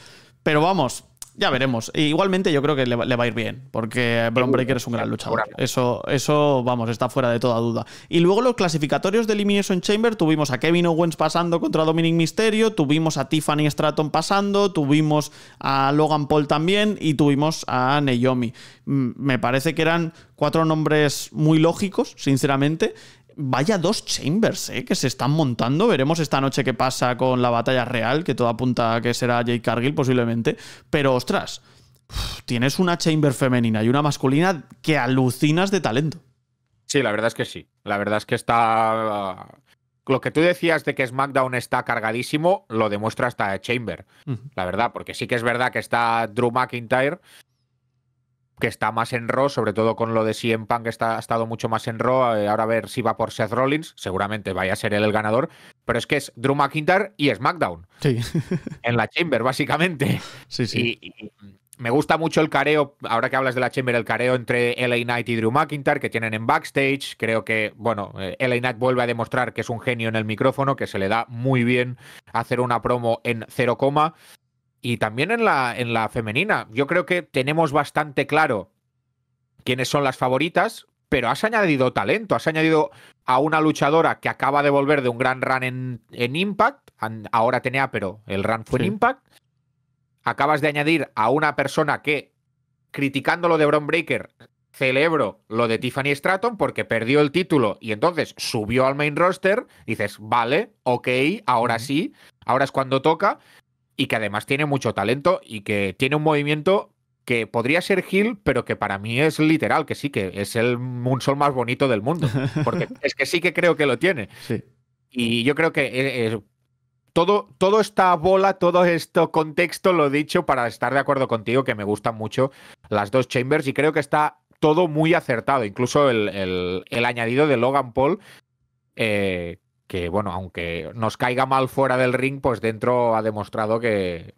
pero vamos, ya veremos. E igualmente yo creo que le, va a ir bien, porque Bron Breaker es un gran luchador. Eso, eso, vamos, está fuera de toda duda. Y luego los clasificatorios de Elimination Chamber, tuvimos a Kevin Owens pasando contra Dominic Mysterio, tuvimos a Tiffany Stratton pasando, tuvimos a Logan Paul también y tuvimos a Naomi. Mm, me parece que eran cuatro nombres muy lógicos, sinceramente. Vaya dos chambers, ¿eh? Que se están montando. Veremos esta noche qué pasa con la batalla real, que todo apunta a que será Jake Cargill posiblemente. Pero ostras, tienes una chamber femenina y una masculina que alucinas de talento. Sí, la verdad es que sí. La verdad es que está. Uh, lo que tú decías de que SmackDown está cargadísimo, lo demuestra hasta Chamber. La verdad, porque sí que es verdad que está Drew McIntyre, que está más en Raw, sobre todo con lo de CM Punk, que está, ha estado mucho más en Raw. Eh, ahora a ver si va por Seth Rollins, seguramente vaya a ser él el ganador. Pero es que es Drew McIntyre y SmackDown. Sí. en la Chamber, básicamente. *laughs* Sí, sí. Y, me gusta mucho el careo, ahora que hablas de la Chamber, el careo entre LA Knight y Drew McIntyre que tienen en backstage. Creo que, bueno, eh, LA Knight vuelve a demostrar que es un genio en el micrófono, que se le da muy bien hacer una promo en cero coma y también en la, en la femenina. Yo creo que tenemos bastante claro quiénes son las favoritas, pero has añadido talento, has añadido a una luchadora que acaba de volver de un gran run en, Impact, ahora tenía, pero el run fue en Impact. Acabas de añadir a una persona que, criticando lo de Bron Breaker, celebro lo de Tiffany Stratton porque perdió el título y entonces subió al main roster, dices, vale, ok, ahora sí, ahora es cuando toca y que además tiene mucho talento y que tiene un movimiento que podría ser Gil, pero que para mí es literal, que sí, que es el sol más bonito del mundo. *laughs* Porque es que sí que creo que lo tiene. Y yo creo que eh, eh, todo, todo esta bola, todo este contexto, lo he dicho para estar de acuerdo contigo, que me gustan mucho las dos Chambers y creo que está todo muy acertado. Incluso el, añadido de Logan Paul, eh, que bueno, aunque nos caiga mal fuera del ring, pues dentro ha demostrado que,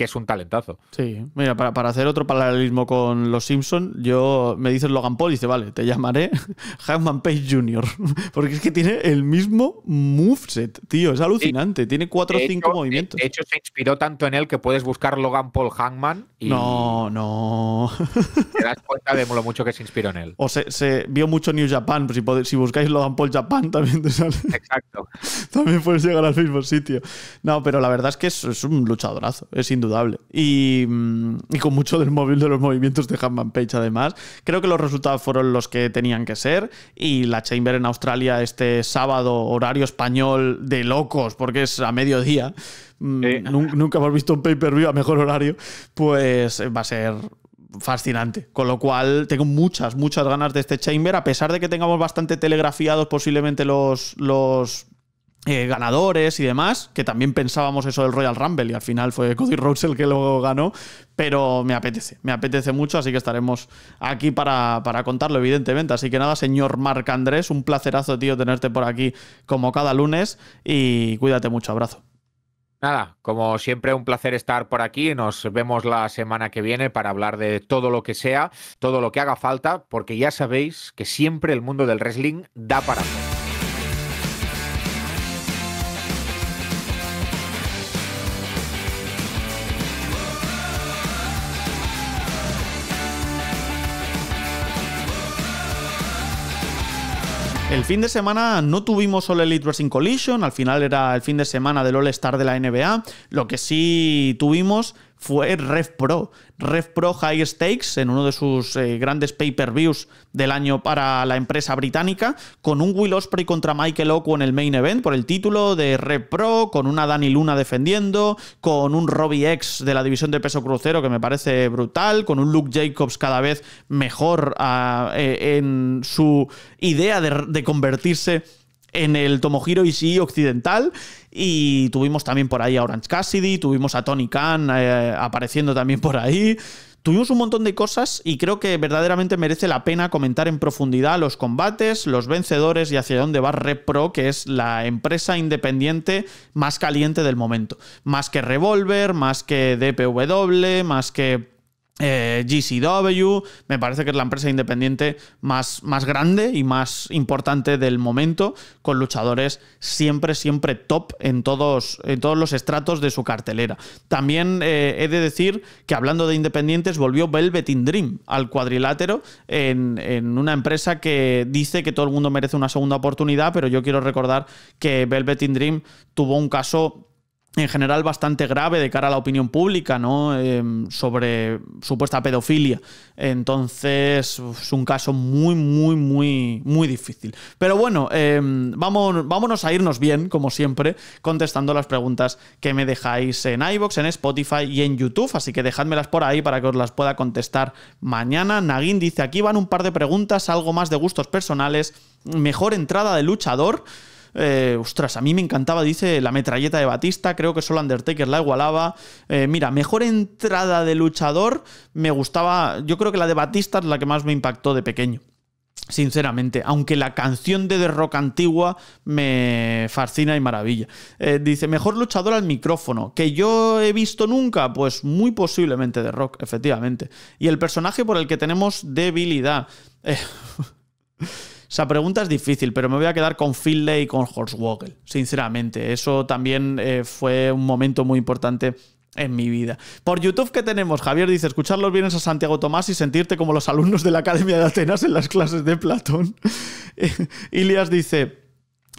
que es un talentazo. Sí, mira, para, hacer otro paralelismo con los Simpson, yo me dices Logan Paul y dice, vale, te llamaré *laughs* Hangman Page Jr. *laughs* Porque es que tiene el mismo moveset, tío, es alucinante, tiene cuatro o cinco movimientos. De hecho, se inspiró tanto en él que puedes buscar Logan Paul Hangman y... No, no. *laughs* Te das cuenta de lo mucho que se inspiró en él. O se, vio mucho New Japan, si, buscáis Logan Paul Japan también te sale. Exacto. también puedes llegar al mismo sitio. No, pero la verdad es que es, es un luchadorazo, es indudable. Mm, y, con mucho del móvil de los movimientos de Hanman Page, además. Creo que los resultados fueron los que tenían que ser. Y la Chamber en Australia este sábado, horario español de locos, porque es a mediodía. Mm, nunca hemos visto un pay-per-view a mejor horario. Pues eh, va a ser fascinante. Con lo cual, tengo muchas, muchas ganas de este Chamber, a pesar de que tengamos bastante telegrafiados posiblemente los, los eh, ganadores y demás, que también pensábamos eso del Royal Rumble y al final fue Cody Rhodes el que lo ganó, pero me apetece, me apetece mucho, así que estaremos aquí para, contarlo, evidentemente. Así que nada, señor Marc Andrés, un placerazo, tío, tenerte por aquí como cada lunes y cuídate mucho, abrazo. Nada, como siempre, un placer estar por aquí. Nos vemos la semana que viene para hablar de todo lo que sea, todo lo que haga falta, porque ya sabéis que siempre el mundo del wrestling da para El fin de semana no tuvimos All Elite Wrestling Collision, al final era el fin de semana del All Star de la NBA. Lo que sí tuvimos fue Rev Pro. Rev Pro High Stakes, en uno de sus eh, grandes pay-per-views del año para la empresa británica, con un Will Osprey contra Michael Oku en el main event por el título de Rev Pro, con una Dani Luna defendiendo, con un Robbie X de la división de peso crucero que me parece brutal, con un Luke Jacobs cada vez mejor ah, eh, en su idea de convertirse en el Tomohiro sí occidental y tuvimos también por ahí a Orange Cassidy, tuvimos a Tony Khan eh, apareciendo también por ahí. Tuvimos un montón de cosas y creo que verdaderamente merece la pena comentar en profundidad los combates, los vencedores y hacia dónde va Repro que es la empresa independiente más caliente del momento. Más que Revolver, más que DPW, más que eh, GCW, me parece que es la empresa independiente más, más grande y más importante del momento, con luchadores siempre, siempre top en todos, en todos los estratos de su cartelera. También eh, he de decir que hablando de independientes, volvió Velvet in Dream al cuadrilátero en, en una empresa que dice que todo el mundo merece una segunda oportunidad, pero yo quiero recordar que Velvet in Dream tuvo un caso en general bastante grave de cara a la opinión pública, ¿no? Em, sobre supuesta pedofilia. Entonces, es un caso muy, muy, muy, muy difícil. Pero bueno, em, vamos, vámonos a irnos bien, como siempre, contestando las preguntas que me dejáis en iBox, en Spotify y en YouTube. Así que dejadmelas por ahí para que os las pueda contestar mañana. Nagin dice: aquí van un par de preguntas, algo más de gustos personales. Mejor entrada de luchador. Eh, ostras, a mí me encantaba, dice la metralleta de Batista. Creo que solo Undertaker la igualaba. Eh, mira, mejor entrada de luchador me gustaba. Yo creo que la de Batista es la que más me impactó de pequeño sinceramente, aunque la canción de The Rock antigua me fascina y maravilla. Eh, dice, mejor luchador al micrófono, que yo he visto nunca, pues muy posiblemente The Rock, efectivamente. Y el personaje por el que tenemos debilidad. *laughs* Esa pregunta es difícil, pero me voy a quedar con Finlay y con Horswogel, sinceramente. Eso también eh, fue un momento muy importante en mi vida. Por YouTube que tenemos, Javier dice, escuchar los bienes a Santiago Tomás y sentirte como los alumnos de la Academia de Atenas en las clases de Platón. *laughs* Eh, Ilias dice,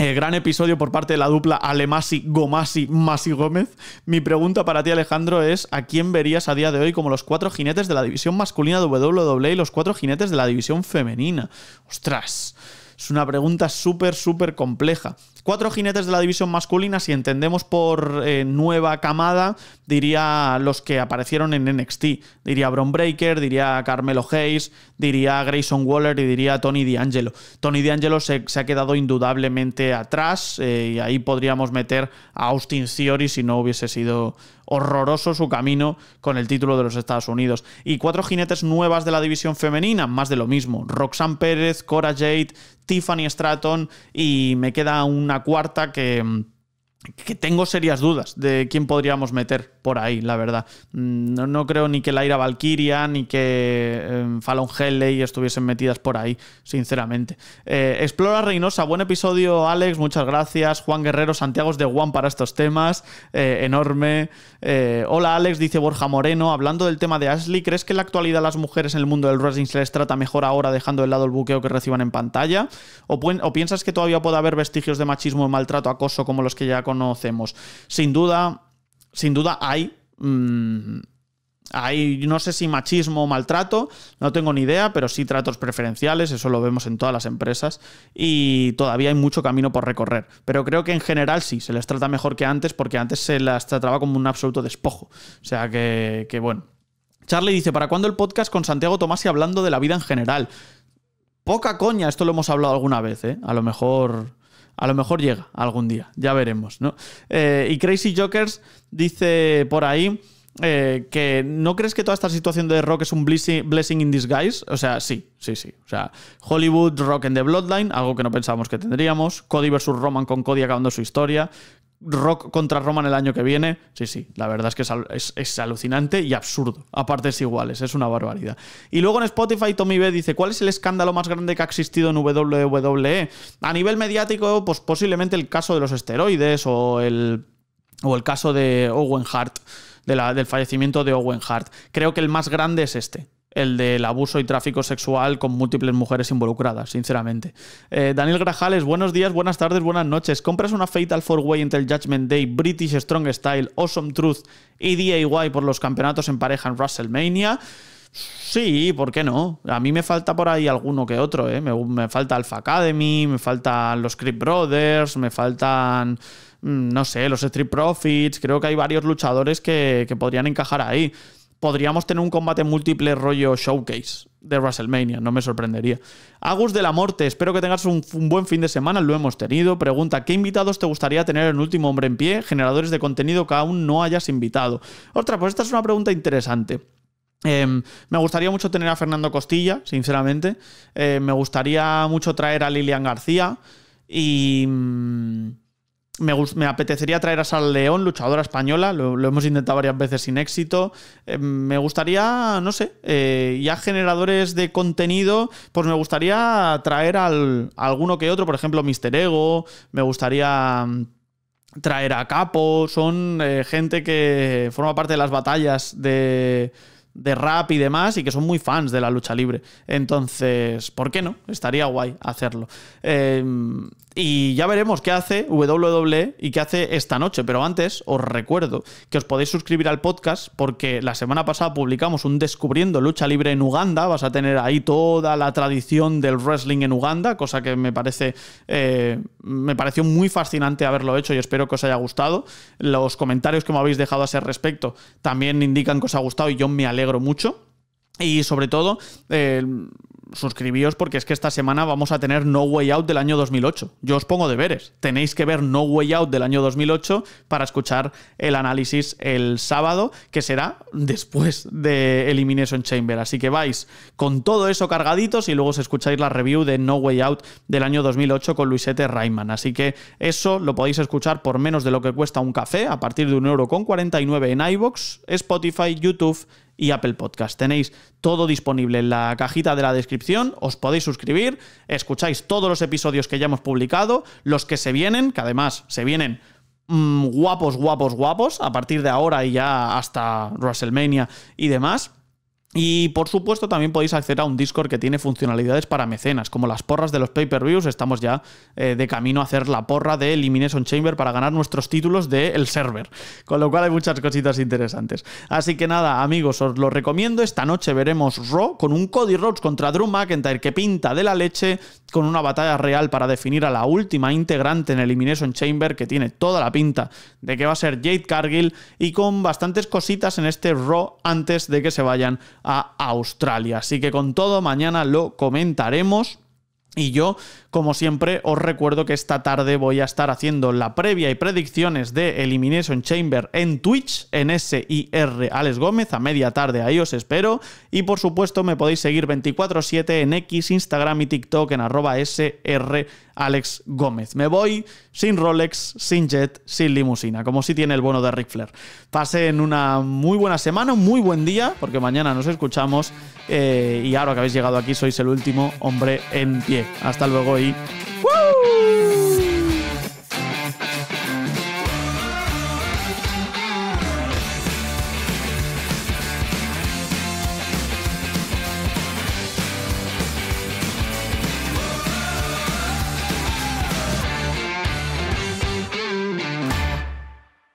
eh, gran episodio por parte de la dupla Alemasi, Gomasi, Masi Gómez. Mi pregunta para ti, Alejandro, es: ¿a quién verías a día de hoy como los cuatro jinetes de la división masculina de WWE y los cuatro jinetes de la división femenina? ¡Ostras! Es una pregunta súper, súper compleja. Cuatro jinetes de la división masculina, si entendemos por eh, nueva camada, diría los que aparecieron en NXT. Diría Bron Breaker, diría Carmelo Hayes, diría Grayson Waller y diría Tony D'Angelo. Tony D'Angelo se, ha quedado indudablemente atrás eh, y ahí podríamos meter a Austin Theory si no hubiese sido horroroso su camino con el título de los Estados Unidos. Y cuatro jinetes nuevas de la división femenina, más de lo mismo. Roxanne Pérez, Cora Jade, Tiffany Stratton y me queda una cuarta que mm, que tengo serias dudas de quién podríamos meter por ahí, la verdad. Mm, no, no creo ni que Laira Valkyria ni que eh, em, Fallon Helley estuviesen metidas por ahí, sinceramente. Eh, Explora Reynosa, buen episodio, Alex, muchas gracias. Juan Guerrero, Santiago de Juan para estos temas, eh, enorme. Eh, hola, Alex, dice Borja Moreno. Hablando del tema de Ashley, ¿crees que en la actualidad las mujeres en el mundo del wrestling se les trata mejor ahora dejando de lado el buqueo que reciban en pantalla? ¿O, piensas que todavía puede haber vestigios de machismo y maltrato, acoso como los que ya conocemos. Sin duda, sin duda hay... Mm, hay, no sé si machismo o maltrato, no tengo ni idea, pero sí tratos preferenciales, eso lo vemos en todas las empresas y todavía hay mucho camino por recorrer. Pero creo que en general sí, se les trata mejor que antes porque antes se las trataba como un absoluto despojo. O sea que, que bueno. Charlie dice, ¿para cuándo el podcast con Santiago Tomás y hablando de la vida en general? Poca coña, esto lo hemos hablado alguna vez, ¿eh? A lo mejor a lo mejor llega algún día, ya veremos, ¿no? Eh, y Crazy Jokers dice por ahí eh, que no crees que toda esta situación de rock es un blessing, in disguise. O sea, sí, sí, sí. O sea, Hollywood, Rock en the Bloodline, algo que no pensábamos que tendríamos. Cody versus Roman con Cody acabando su historia. Rock contra Roman el año que viene. Sí, sí, la verdad es que es, alucinante y absurdo. aparte es iguales, es una barbaridad. Y luego en Spotify, Tommy B dice: ¿Cuál es el escándalo más grande que ha existido en WWE? A nivel mediático, pues posiblemente el caso de los esteroides o el, o el caso de Owen Hart del fallecimiento de Owen Hart. Creo que el más grande es este el del abuso y tráfico sexual con múltiples mujeres involucradas, sinceramente. Eh, Daniel Grajales, buenos días, buenas tardes, buenas noches. ¿Compras una Fatal four way el Judgment Day, British Strong Style, Awesome Truth y DIY por los campeonatos en pareja en WrestleMania? Sí, ¿por qué no? A mí me falta por ahí alguno que otro, ¿eh? me, me falta Alpha Academy, me faltan los Creep Brothers, me faltan... Mm, no sé, los Street Profits, creo que hay varios luchadores que, podrían encajar ahí. Podríamos tener un combate múltiple rollo showcase de WrestleMania, no me sorprendería. Agus de la Morte, espero que tengas un, buen fin de semana, lo hemos tenido. Pregunta, ¿qué invitados te gustaría tener en Último Hombre en Pie? Generadores de contenido que aún no hayas invitado. Otra, pues esta es una pregunta interesante. Em, me gustaría mucho tener a Fernando Costilla, sinceramente. Eh, me gustaría mucho traer a Lilian García. Y mm, me, apetecería traer a Sal León, luchadora española, lo, hemos intentado varias veces sin éxito. Eh, me gustaría, no sé, eh, ya generadores de contenido, pues me gustaría traer al, a alguno que otro, por ejemplo, Mister Ego, me gustaría mm, traer a Capo, son eh, gente que forma parte de las batallas de de rap y demás y que son muy fans de la lucha libre. Entonces, ¿por qué no? Estaría guay hacerlo. Em, y ya veremos qué hace WWE y qué hace esta noche. Pero antes os recuerdo que os podéis suscribir al podcast porque la semana pasada publicamos un Descubriendo Lucha Libre en Uganda. Vas a tener ahí toda la tradición del wrestling en Uganda, cosa que me parece eh, me pareció muy fascinante haberlo hecho y espero que os haya gustado. Los comentarios que me habéis dejado a ese respecto también indican que os ha gustado y yo me alegro alegro mucho. Y sobre todo, eh, suscribíos porque es que esta semana vamos a tener No Way Out del año 2008. Yo os pongo deberes. Tenéis que ver No Way Out del año 2008 para escuchar el análisis el sábado, que será después de Elimination Chamber. Así que vais con todo eso cargaditos y luego os escucháis la review de No Way Out del año 2008 con Luisete Rayman. Así que eso lo podéis escuchar por menos de lo que cuesta un café a partir de 1,49€ en iBox, Spotify, YouTube y Apple Podcast. Tenéis todo disponible en la cajita de la descripción, os podéis suscribir, escucháis todos los episodios que ya hemos publicado, los que se vienen, que además se vienen mm, guapos, guapos, guapos, a partir de ahora y ya hasta WrestleMania y demás. Y por supuesto también podéis acceder a un Discord que tiene funcionalidades para mecenas, como las porras de los pay-per-views. Estamos ya eh, de camino a hacer la porra de Elimination Chamber para ganar nuestros títulos del server. Con lo cual hay muchas cositas interesantes. Así que nada, amigos, os lo recomiendo. Esta noche veremos Raw con un Cody Rhodes contra Drew McIntyre que pinta de la leche, con una batalla real para definir a la última integrante en Elimination Chamber, que tiene toda la pinta de que va a ser Jade Cargill, y con bastantes cositas en este Raw antes de que se vayan a Australia. Así que con todo, mañana lo comentaremos. Y yo, como siempre, os recuerdo que esta tarde voy a estar haciendo la previa y predicciones de Elimination Chamber en Twitch, en SIR Alex Gómez, a media tarde, ahí os espero. Y por supuesto, me podéis seguir 24-7 en X, Instagram y TikTok en arroba SR Alex Gómez. Me voy sin Rolex, sin jet, sin limusina, como si tiene el bono de Ric Flair. Pasen una muy buena semana, un muy buen día, porque mañana nos escuchamos. Eh, y ahora que habéis llegado aquí, sois el último hombre en pie. Hasta luego y.